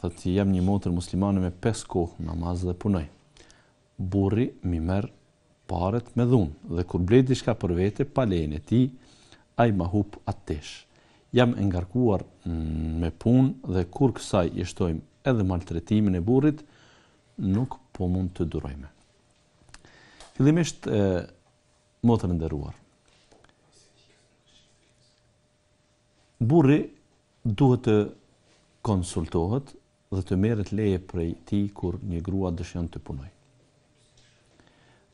thëtë që jam një motër muslimane me pes kohë namaz dhe punoj. Burri mi merr paret me dhunë dhe kur blej diçka për vete pa lejen e tij, ai më hub atësh. Jam engarkuar mm, me punë dhe kur kësaj i shtojmë edhe maltretimin e burrit, nuk po mund të durojme. Fillimisht e motër nderuar Burri duhet të konsultohet dhe të merret leje prej ti kur një grua dëshon të punojë.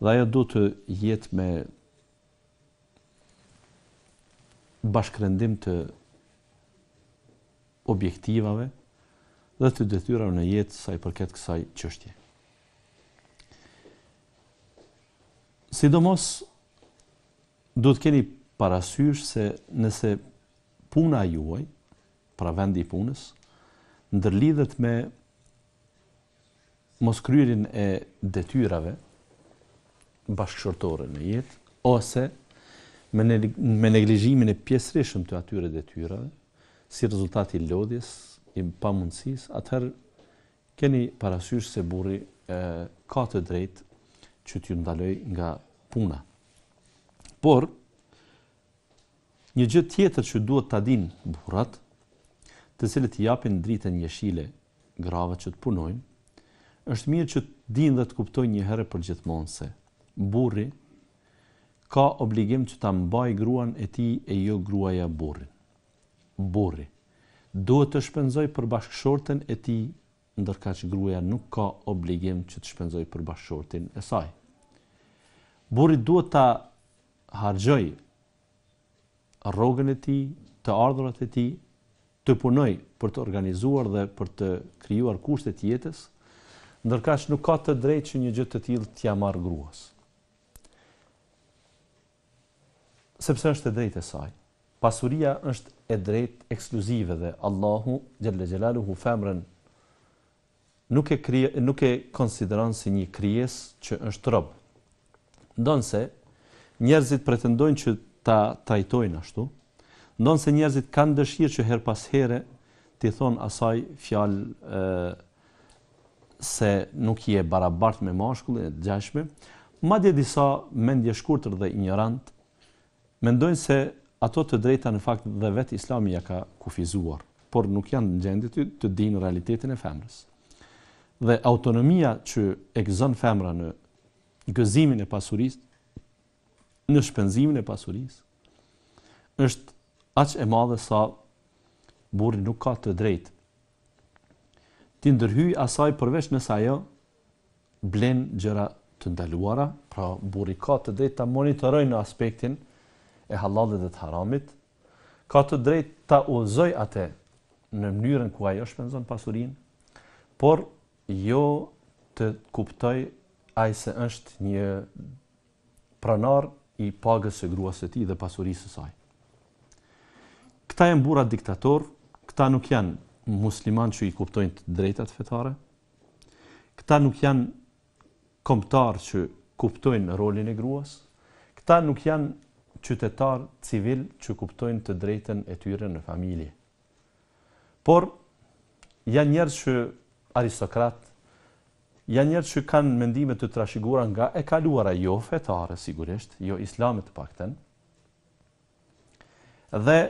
Dhe ajo do të jetë me bashkërendim të objektivave dhe të detyrave në jetë sa i përket kësaj qështje. Sidomos, duhet të keni parasysh se nëse puna juaj, pra vendi punës, ndërlidhet me mos kryerin e detyrave bashkëshortore në jetë ose me me neglizhimin e pjesërisht të atyre detyrave si rezultat i lodhjes, i pamundësisë, atëherë keni parasysh se burri e, ka të drejtë që t'ju ndaloj nga puna. Por një gjë tjetër që duhet ta dinë burrat të cilët japin dritën jeshile grave që të punojnë, është mirë që të dinë dhe të kuptojnë një herë për gjithmonë se burri ka obligim që ta mbaj gruan e ti e jo gruaja burrin. Burri, duhet të shpenzoj për bashkëshorten e ti, ndërka që gruaja nuk ka obligim që të shpenzoj për bashkëshortin e saj. Burri duhet ta hargjoj rogën e ti, të ardhurat e ti, të punoj për të organizuar dhe për të krijuar kushte jetës, ndërkësh nuk ka të drejtë që një gjë të tillë t'ja marr gruas. Sepse është e drejtë e saj. Pasuria është e drejtë ekskluzive dhe Allahu xhalla xjalaluhu famran nuk e krij nuk e konsideron si një krijes që është rob. Donse njerëzit pretendojnë që ta trajtojnë ashtu, Ndonë se njerëzit kanë dëshirë që her pas here të i thonë asaj fjalë se nuk je barabart me mashkullin e gjashme, ma dje disa mendje shkurtër dhe ignorant, mendojnë se ato të drejta në fakt dhe vetë islami ja ka kufizuar, por nuk janë në gjendit të, të dinë realitetin e femrës. Dhe autonomia që e gëzën femra në gëzimin e pasurist, në shpenzimin e pasurist, është aq e madhe sa burri nuk ka të drejtë. Ti ndërhyj asaj përveç nëse ajo blen gjëra të ndaluara, pra burri ka të drejtë ta monitorojë në aspektin e halalit dhe të haramit, ka të drejtë ta uzojë atë në mënyrën ku ajo shpenzon pasurinë, por jo të kuptoj ai se është një pronar i pagës së gruas së tij dhe pasurisë së saj këta janë burra diktator, këta nuk janë muslimanë që i kuptojnë të drejtat fetare. Këta nuk janë komptar që kuptojnë rolin e gruas. Këta nuk janë qytetar civil që kuptojnë të drejtën e tyre në familje. Por janë njerëz që aristokrat, janë njerëz që kanë mendime të trashëguara nga e kaluara jo fetare sigurisht, jo islame të paktën. Dhe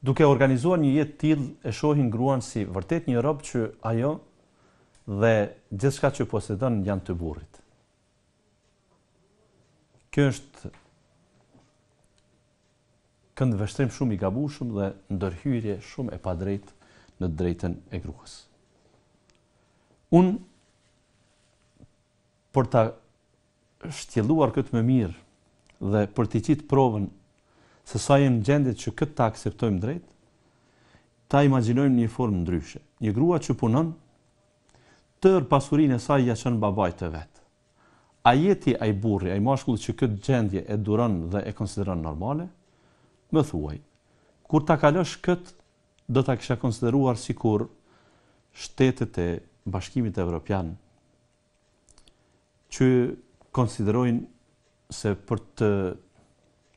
Duke organizuar një jetë tillë e shohin gruan si vërtet një rob që ajo dhe gjithçka që posedon janë të burrit. Kjo është kënd vështrim shumë i gabushëm dhe ndërhyrje shumë e padrejtë në drejtën e gruas. Un për ta shtjelluar këtë më mirë dhe për të qitë provën se sa jemi gjendje që këtë ta akseptojmë drejt, ta imagjinojmë në një formë ndryshe. Një grua që punon tër pasurinë e saj ja çon babait të vet. A jeti ai burri, ai mashkull që këtë gjendje e duron dhe e konsideron normale? Më thuaj. Kur ta kalosh këtë, do ta kisha konsideruar sikur shtetet e Bashkimit Evropian që konsiderojnë se për të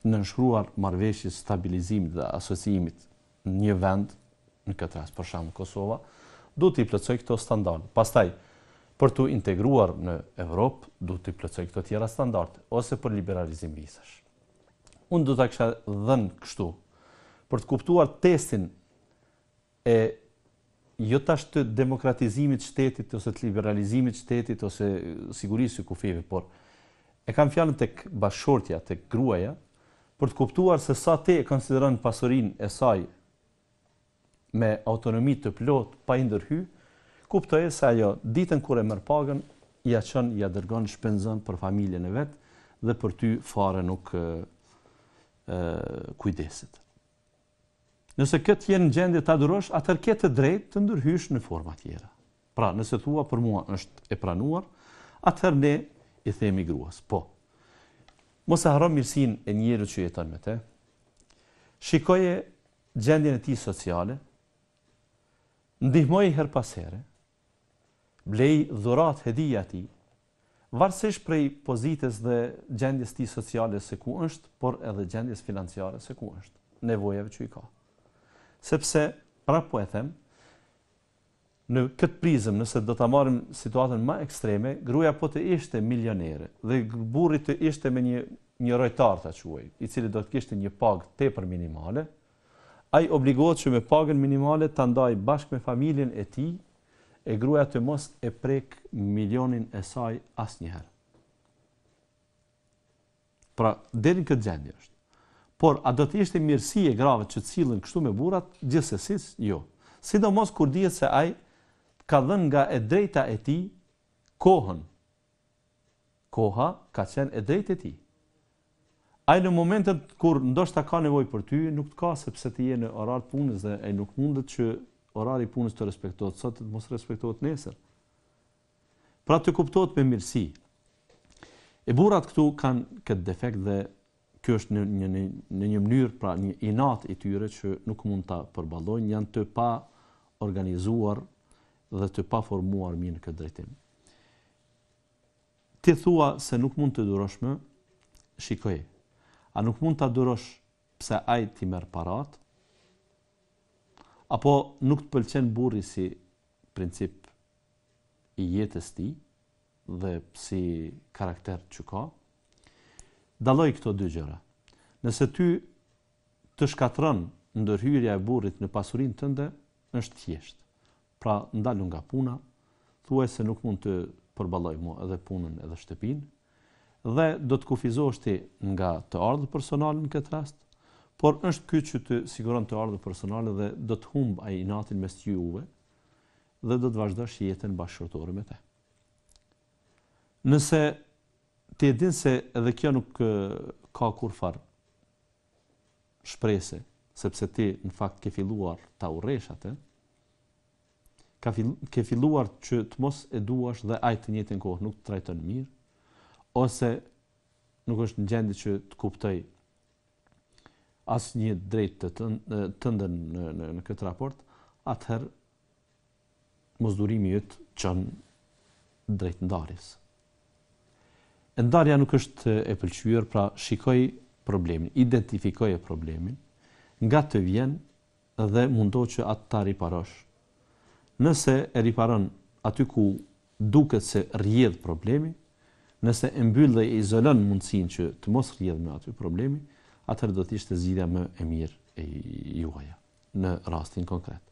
në nënshkruar marveshje stabilizimit dhe asociimit në një vend, në këtë rast për shumë Kosova, du të i plëcoj këto standarde. Pastaj, për të integruar në Evropë, du të i plëcoj këto tjera standarde, ose për liberalizim visash. Unë du të kësha dhenë kështu, për të kuptuar testin e jo të ashtë të demokratizimit shtetit, ose të liberalizimit shtetit, ose sigurisë i kufive, por e kam fjallën të këbashortja, të këgruaja, për të kuptuar se sa te e konsideron pasurin e saj me autonomi të plot pa indërhy, kuptoje se ajo ditën kur e mërë pagën, ja qënë, ja dërgonë shpenzën për familjen e vetë dhe për ty fare nuk e, e, kujdesit. Nëse këtë jenë gjendje të adurosh, atër këtë të drejtë të ndërhysh në forma tjera. Pra, nëse thua për mua është e pranuar, atër ne i themi gruas. Po, Mos e harro e njeriu që jeton me të. Shikoje gjendjen e tij sociale. Ndihmoi her pas here. Blej dhurat e ti. Varësisht prej pozitës dhe gjendjes ti tij sociale se ku është, por edhe gjendjes financiare se ku është, nevojave që i ka. Sepse prapë po e them, në këtë prizëm, nëse do ta marrim situatën më ekstreme, gruaja po të ishte milionere dhe burri të ishte me një një rojtar të quaj, i cili do të kishte një pagë tepër minimale, ai obligohet që me pagën minimale të ndaj bashkë me familjen e tij, e gruaja të mos e prek milionin e saj asnjëherë. Pra, deri në këtë gjendje është. Por a do të ishte mirësi e grave që cilën kështu me burrat? Gjithsesi, jo. Sidomos kur dihet se ai ka dhën nga e drejta e ti kohën. Koha ka qenë e drejtë e ti. Ai në momentet kur ndoshta ka nevojë për ty, nuk të ka sepse ti je në orar punës dhe ai nuk mundet që orari i punës të respektohet sot, të mos respektohet nesër. Pra të kuptohet me mirësi. E burrat këtu kanë këtë defekt dhe kjo është në një në një, një mënyrë, pra një inat i tyre që nuk mund ta përballojnë, janë të pa organizuar dhe të paformuar mi në këtë drejtim. Ti thua se nuk mund të durosh më, shikoj, a nuk mund të durosh pëse ajt ti merë parat, apo nuk të pëlqen burri si princip i jetës ti dhe si karakter që ka, daloj këto dy gjëra. Nëse ty të shkatron ndërhyrja e burrit në pasurin tënde, është thjesht pra ndalu nga puna, thuaj se nuk mund të përballoj mua edhe punën edhe shtëpinë dhe do të kufizosh ti nga të ardhmë personale në këtë rast, por është ky që të siguron të ardhmë personale dhe do të humb ai inatin mes ty juve dhe do të vazhdosh jetën bashkëtorë me të. Nëse ti e din se edhe kjo nuk ka kur farë shpresë, sepse ti në fakt ke filluar ta urresh atë, ka fill, ke filluar që të mos e duash dhe ajtë të njëtën kohë nuk të trajton mirë, ose nuk është në gjendit që të kuptoj asë një drejtë të, të, të në, në, në këtë raport, atëherë mozdurimi jëtë qënë drejtë ndarjes. E ndarja nuk është e pëlqyër, pra shikoj problemin, identifikoj e problemin, nga të vjen dhe mundohë që atë të riparosh nëse e riparon aty ku duket se rjedh problemi, nëse e mbyll dhe e izolon mundësinë që të mos rjedh me aty problemi, atëherë do të ishte zgjidhja më e mirë e juaja në rastin konkret.